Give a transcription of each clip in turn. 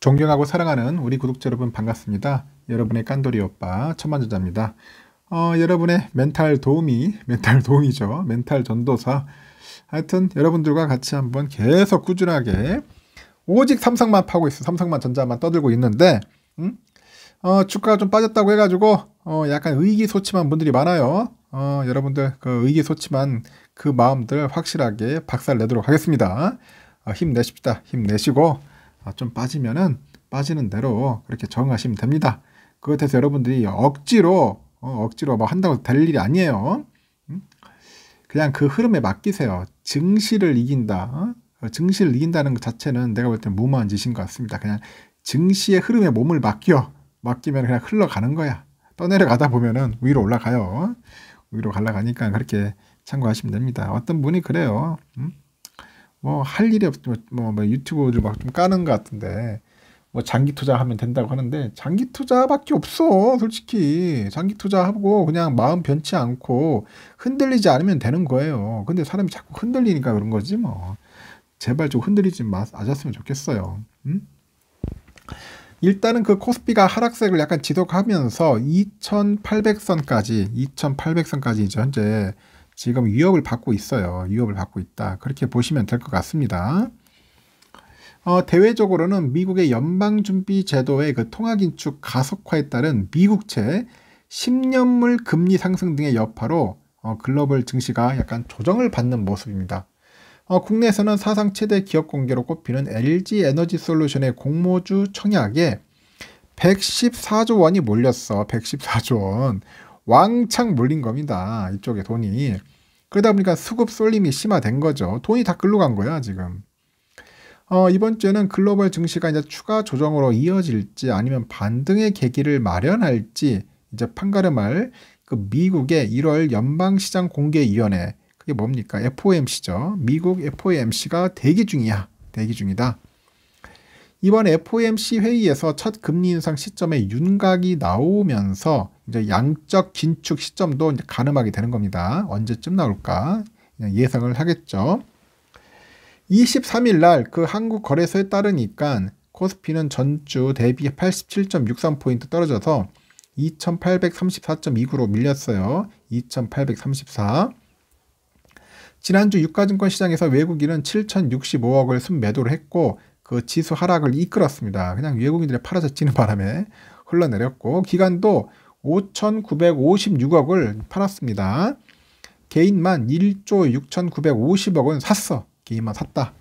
존경하고 사랑하는 우리 구독자 여러분 반갑습니다. 여러분의 깐돌이 오빠 천만저자입니다. 어, 여러분의 멘탈 도우미, 멘탈 도우미죠. 멘탈 전도사. 하여튼 여러분들과 같이 한번 계속 꾸준하게 오직 삼성만 파고 있어. 삼성만 전자만 떠들고 있는데 음? 어, 주가가 좀 빠졌다고 해가지고 어, 약간 의기소침한 분들이 많아요. 어, 여러분들 그 의기소침한 그 마음들 확실하게 박살 내도록 하겠습니다. 어, 힘내십시다. 힘내시고 아, 좀 빠지면은 빠지는 대로 그렇게 정하시면 됩니다. 그것에서 대해 여러분들이 억지로 어, 억지로 막 뭐 한다고 될 일이 아니에요. 음? 그냥 그 흐름에 맡기세요. 증시를 이긴다. 어? 증시를 이긴다는 것 자체는 내가 볼 때 무모한 짓인 것 같습니다. 그냥 증시의 흐름에 몸을 맡겨. 맡기면 그냥 흘러가는 거야. 떠내려가다 보면은 위로 올라가요. 위로 갈라가니까 그렇게 참고하시면 됩니다. 어떤 분이 그래요. 음? 뭐할 일이 없지만 뭐, 뭐, 뭐 유튜브를 막 좀 까는 것 같은데 뭐 장기 투자하면 된다고 하는데 장기 투자밖에 없어 솔직히 장기 투자하고 그냥 마음 변치 않고 흔들리지 않으면 되는 거예요 근데 사람이 자꾸 흔들리니까 그런 거지 뭐 제발 좀 흔들리지 마셨으면 좋겠어요 음? 일단은 그 코스피가 하락세를 약간 지속하면서 2800선까지 2800선까지 이제 현재 지금 위협을 받고 있어요. 위협을 받고 있다. 그렇게 보시면 될 것 같습니다. 어, 대외적으로는 미국의 연방준비제도의 그 통화긴축 가속화에 따른 미국채 10년물 금리 상승 등의 여파로 어, 글로벌 증시가 약간 조정을 받는 모습입니다. 어, 국내에서는 사상 최대 기업 공개로 꼽히는 LG 에너지 솔루션의 공모주 청약에 114조 원이 몰렸어. 114조 원. 왕창 몰린 겁니다. 이쪽에 돈이. 그러다 보니까 수급 쏠림이 심화된 거죠. 돈이 다끌로간 거야, 지금. 어, 이번 주에는 글로벌 증시가 이제 추가 조정으로 이어질지 아니면 반등의 계기를 마련할지 이제 판가름할 그 미국의 1월 연방시장 공개위원회 그게 뭡니까? FOMC죠. 미국 FOMC가 대기 중이야. 대기 중이다. 이번 FOMC 회의에서 첫 금리 인상 시점에 윤곽이 나오면서 이제 양적 긴축 시점도 이제 가늠하게 되는 겁니다. 언제쯤 나올까 예상을 하겠죠. 23일 날 그 한국 거래소에 따르니까 코스피는 전주 대비 87.63포인트 떨어져서 2834.29로 밀렸어요. 2834. 지난주 유가증권 시장에서 외국인은 7,065억을 순매도를 했고 그 지수 하락을 이끌었습니다. 그냥 외국인들이 팔아젖지는 바람에 흘러내렸고 기간도 5,956억을 팔았습니다. 개인만 1조 6,950억은 샀어. 개인만 샀다.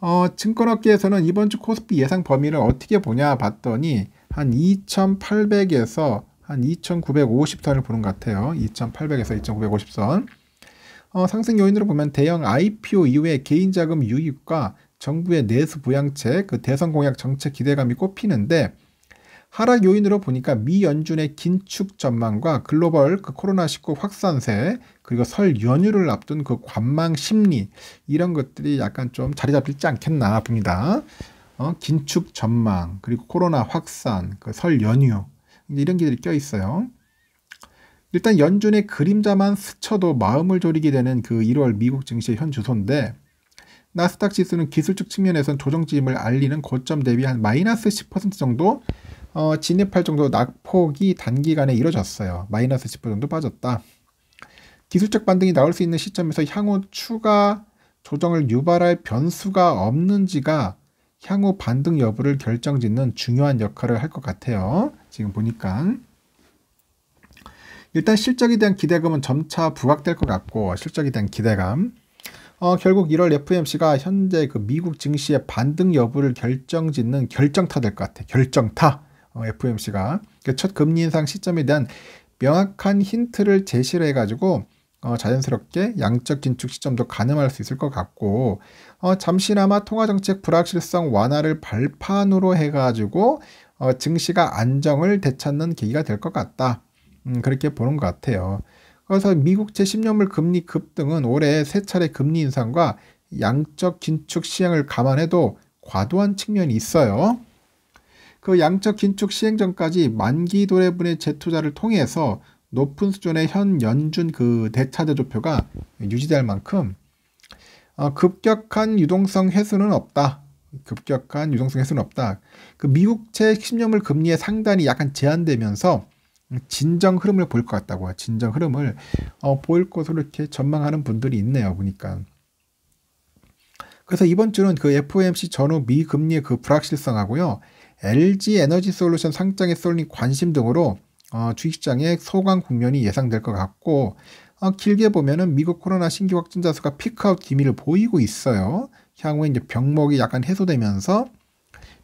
어, 증권업계에서는 이번 주 코스피 예상 범위를 어떻게 보냐 봤더니 한 2,800에서 한 2,950선을 보는 것 같아요. 2,800에서 2,950선. 어, 상승 요인으로 보면 대형 IPO 이후에 개인 자금 유입과 정부의 내수 부양책, 그 대선 공약 정책 기대감이 꼽히는데 하락 요인으로 보니까 미 연준의 긴축 전망과 글로벌 그 코로나19 확산세 그리고 설 연휴를 앞둔 그 관망 심리 이런 것들이 약간 좀 자리 잡히지 않겠나 봅니다. 어, 긴축 전망 그리고 코로나 확산 그 설 연휴 이런 게들이 껴 있어요. 일단 연준의 그림자만 스쳐도 마음을 졸이게 되는 그 1월 미국 증시의 현 주소인데 나스닥 지수는 기술적 측면에선 조정지임을 알리는 고점 대비 한 마이너스 10% 정도 어, 진입할 정도 낙폭이 단기간에 이뤄졌어요. 마이너스 10% 정도 빠졌다. 기술적 반등이 나올 수 있는 시점에서 향후 추가 조정을 유발할 변수가 없는지가 향후 반등 여부를 결정짓는 중요한 역할을 할 것 같아요. 지금 보니까. 일단 실적에 대한 기대감은 점차 부각될 것 같고 실적에 대한 기대감 어, 결국 1월 FMC가 현재 그 미국 증시의 반등 여부를 결정짓는 결정타 될 것 같아. 요 결정타. 어, FOMC가 첫 금리 인상 시점에 대한 명확한 힌트를 제시를 해가지고 어, 자연스럽게 양적 긴축 시점도 가늠할 수 있을 것 같고 어, 잠시나마 통화정책 불확실성 완화를 발판으로 해가지고 어, 증시가 안정을 되찾는 계기가 될 것 같다. 음, 그렇게 보는 것 같아요. 그래서 미국 제10년물 금리 급등은 올해 세 차례 금리 인상과 양적 긴축 시행을 감안해도 과도한 측면이 있어요. 그 양적 긴축 시행 전까지 만기 도래분의 재투자를 통해서 높은 수준의 현 연준 그대차대 조표가 유지될 만큼 어, 급격한 유동성 해소는 없다. 급격한 유동성 해소는 없다. 그 미국채 10년물 금리의 상단이 약간 제한되면서 진정 흐름을 볼 것 같다고 진정 흐름을 어, 보일 것으로 이렇게 전망하는 분들이 있네요. 보니까. 그래서 이번 주는 그 FOMC 전후 미금리의 그 불확실성하고요. LG 에너지 솔루션 상장에 쏠린 관심 등으로 어, 주식장의 시 소강 국면이 예상될 것 같고 어, 길게 보면은 미국 코로나 신규 확진자 수가 피크아웃 기미를 보이고 있어요. 향후에 이제 병목이 약간 해소되면서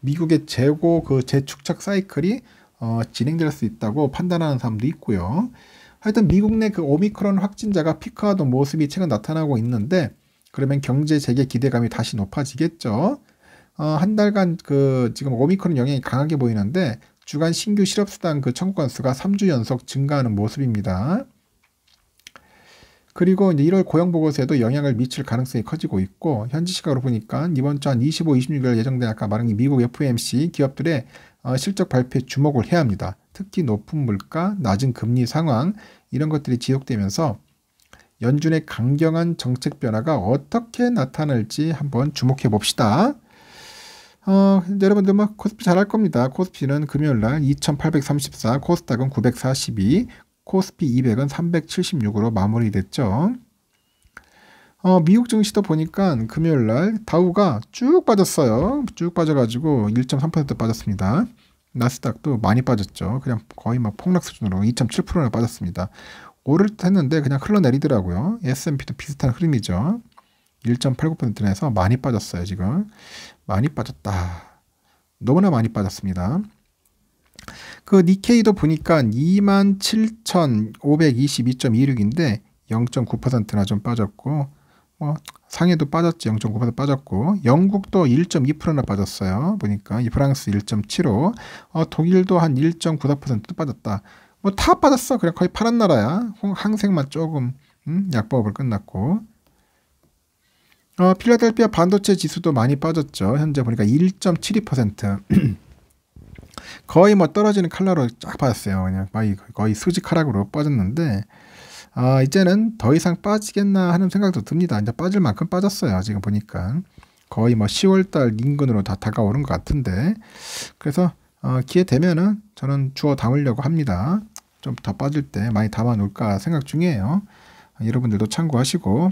미국의 재고 그재축착 사이클이 어, 진행될 수 있다고 판단하는 사람도 있고요. 하여튼 미국 내 그 오미크론 확진자가 피크아웃 모습이 최근 나타나고 있는데 그러면 경제 재개 기대감이 다시 높아지겠죠. 어, 한 달간 그 지금 오미크론 영향이 강하게 보이는데 주간 신규 실업수당 그 청구 건수가 3주 연속 증가하는 모습입니다. 그리고 이제 1월 고용 보고서에도 영향을 미칠 가능성이 커지고 있고 현지 시각으로 보니까 이번 주 한 25, 26일 예정된 아까 말한 미국 FOMC 기업들의 어, 실적 발표에 주목을 해야 합니다. 특히 높은 물가, 낮은 금리 상황 이런 것들이 지속되면서 연준의 강경한 정책 변화가 어떻게 나타날지 한번 주목해 봅시다. 어, 여러분들 뭐 코스피 잘할 겁니다. 코스피는 금요일 날 2834, 코스닥은 942, 코스피 200은 376으로 마무리됐죠. 어, 미국 증시도 보니까 금요일 날 다우가 쭉 빠졌어요. 쭉 빠져가지고 1.3% 빠졌습니다. 나스닥도 많이 빠졌죠. 그냥 거의 막 폭락 수준으로 2.7%나 빠졌습니다. 오를 듯 했는데 그냥 흘러내리더라고요. S&P도 비슷한 흐름이죠. 1.89%내서 많이 빠졌어요, 지금. 많이 빠졌다. 너무나 많이 빠졌습니다. 그 니케이도 보니까 27,522.26인데 0.9%나 좀 빠졌고 뭐 상해도 빠졌지 0.9% 빠졌고 영국도 1.2%나 빠졌어요. 보니까 이 프랑스 1.75, 어, 독일도 한 1 9 4 빠졌다. 뭐 다 빠졌어. 그냥 거의 파란 나라야. 항생만 조금 음, 약법을 끝났고 어, 필라델피아 반도체 지수도 많이 빠졌죠. 현재 보니까 1.72%. 거의 뭐 떨어지는 칼라로 쫙 빠졌어요. 그냥 거의, 거의 수직 하락으로 빠졌는데, 아, 이제는 더 이상 빠지겠나 하는 생각도 듭니다. 이제 빠질 만큼 빠졌어요. 지금 보니까. 거의 뭐 10월달 인근으로 다 다가오는 것 같은데, 그래서 어, 기회 되면은 저는 주워 담으려고 합니다. 좀 더 빠질 때 많이 담아 놓을까 생각 중이에요. 여러분들도 참고하시고,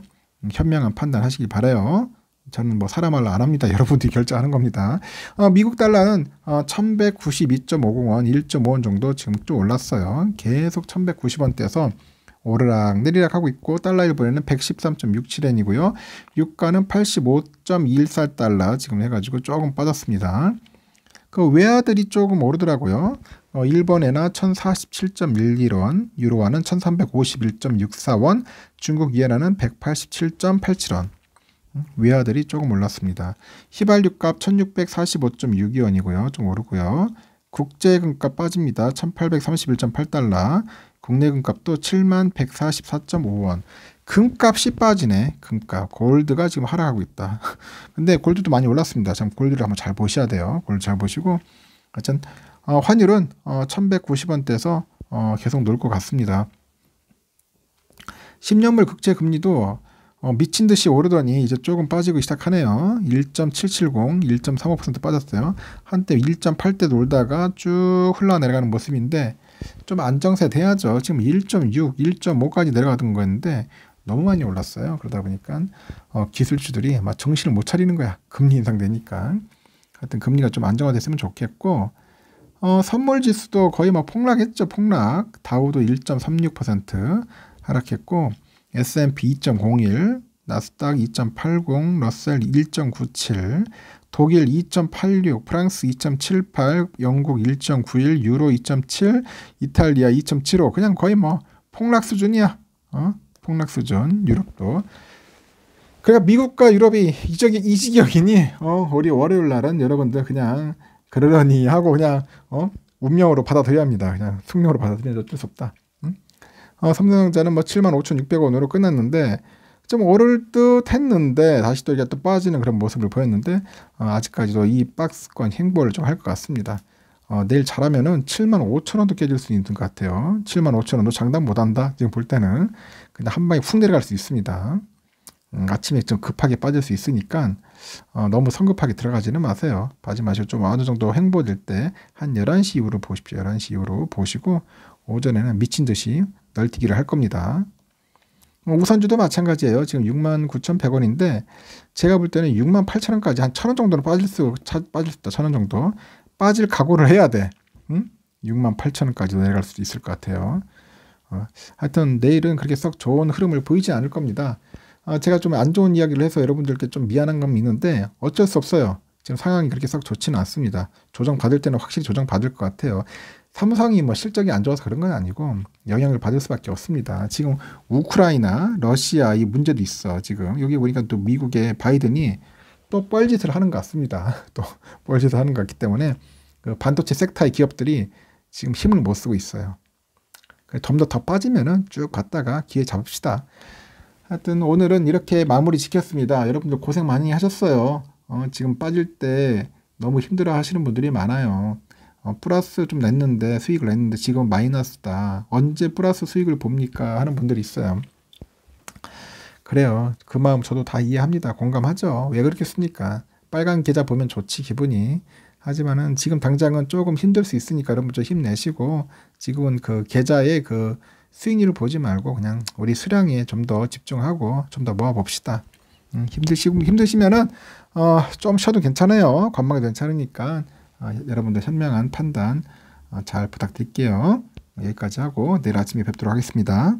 현명한 판단하시길 바래요. 저는 뭐 사람 말로 안 합니다. 여러분들이 결제하는 겁니다. 어, 미국 달러는 어, 1192.50원, 1.5원 정도 지금 쭉 올랐어요. 계속 1190원대에서 오르락 내리락 하고 있고 달러 일본에는 113.67엔이고요. 유가는 8 5 1 4달러 지금 해가지고 조금 빠졌습니다. 그 외화들이 조금 오르더라고요. 1번에나 1047.11원, 유로화는 1351.64원, 중국 이엔화는 187.87원. 음, 외화들이 조금 올랐습니다. 휘발유값 1645.62원이고요. 좀 오르고요. 국제금값 빠집니다. 1831.8달러. 국내 금값도 7144.5원. 금값이 빠지네. 금값. 골드가 지금 하락하고 있다. 근데 골드도 많이 올랐습니다. 참 골드를 한번 잘 보셔야 돼요. 골드 잘 보시고 하여튼 어, 환율은 어, 1190원대에서 어, 계속 놀 것 같습니다. 10년물 국제 금리도 어, 미친 듯이 오르더니 이제 조금 빠지고 시작하네요. 1.770, 1.35% 빠졌어요. 한때 1.8대 놀다가 쭉 흘러내려가는 모습인데 좀 안정세 돼야죠. 지금 1.6, 1.5까지 내려가던 거였는데 너무 많이 올랐어요. 그러다 보니까 어, 기술주들이 막 정신을 못 차리는 거야. 금리 인상되니까. 하여튼 금리가 좀 안정화됐으면 좋겠고 어, 선물 지수도 거의 뭐 폭락했죠. 폭락. 다우도 1.36% 하락했고 S&P 2.01, 나스닥 2.80, 러셀 1.97, 독일 2.86, 프랑스 2.78, 영국 1.91, 유로 2.7, 이탈리아 2.75. 그냥 거의 뭐 폭락 수준이야. 어? 폭락 수준. 유럽도. 그러니까 미국과 유럽이 이이 이지경이니 어, 우리 월요일 날은 여러분들 그냥 그러려니 하고 그냥 어? 운명으로 받아들여야 합니다. 그냥 숙명으로 받아들여는 어쩔 수 없다. 응? 어, 삼성전자는 뭐 75,600원으로 끝났는데 좀 오를 듯 했는데 다시 또 이게 또 빠지는 그런 모습을 보였는데 어, 아직까지도 이 박스권 행보를 좀 할 것 같습니다. 어, 내일 잘하면은 75,000원도 깨질 수 있는 것 같아요. 75,000원도 장담 못한다. 지금 볼 때는 근데 한 방에 훅 내려갈 수 있습니다. 음, 아침에 좀 급하게 빠질 수 있으니까 어, 너무 성급하게 들어가지는 마세요. 봐지 마시고 좀 어느 정도 행보될 때 한 11시 이후로 보십시오. 11시 이후로 보시고 오전에는 미친 듯이 널뛰기를 할 겁니다. 뭐 우선주도 마찬가지예요. 지금 69,100원인데 제가 볼 때는 68,000원까지 한 1,000원 정도는 빠질 수 차, 빠질 수 있다. 1,000원 정도. 빠질 각오를 해야 돼. 응? 68,000원까지 내려갈 수도 있을 것 같아요. 어, 하여튼 내일은 그렇게 썩 좋은 흐름을 보이지 않을 겁니다. 아, 제가 좀 안 좋은 이야기를 해서 여러분들께 좀 미안한 감이 있는데 어쩔 수 없어요. 지금 상황이 그렇게 썩 좋지는 않습니다. 조정 받을 때는 확실히 조정 받을 것 같아요. 삼성이 뭐 실적이 안 좋아서 그런 건 아니고 영향을 받을 수밖에 없습니다. 지금 우크라이나, 러시아 이 문제도 있어. 지금 여기 보니까 또 미국의 바이든이 또 뻘짓을 하는 것 같습니다. 또 뻘짓을 하는 것 같기 때문에 그 반도체 섹터의 기업들이 지금 힘을 못 쓰고 있어요. 점더 그 더빠지면쭉 갔다가 기회 잡읍시다. 하여튼 오늘은 이렇게 마무리 지켰습니다. 여러분들 고생 많이 하셨어요. 어, 지금 빠질 때 너무 힘들어 하시는 분들이 많아요. 어, 플러스 좀 냈는데 수익을 냈는데 지금 마이너스다. 언제 플러스 수익을 봅니까? 하는 분들이 있어요. 그래요. 그 마음 저도 다 이해합니다. 공감하죠. 왜 그렇겠습니까? 빨간 계좌 보면 좋지 기분이. 하지만은 지금 당장은 조금 힘들 수 있으니까 여러분 좀 힘내시고 지금은 그 계좌의 그 수익률을 보지 말고 그냥 우리 수량에 좀 더 집중하고 좀 더 모아봅시다. 음, 힘드시, 힘드시면은 어, 좀 쉬어도 괜찮아요. 관망도 괜찮으니까 어, 여러분들 현명한 판단 어, 잘 부탁드릴게요. 여기까지 하고 내일 아침에 뵙도록 하겠습니다.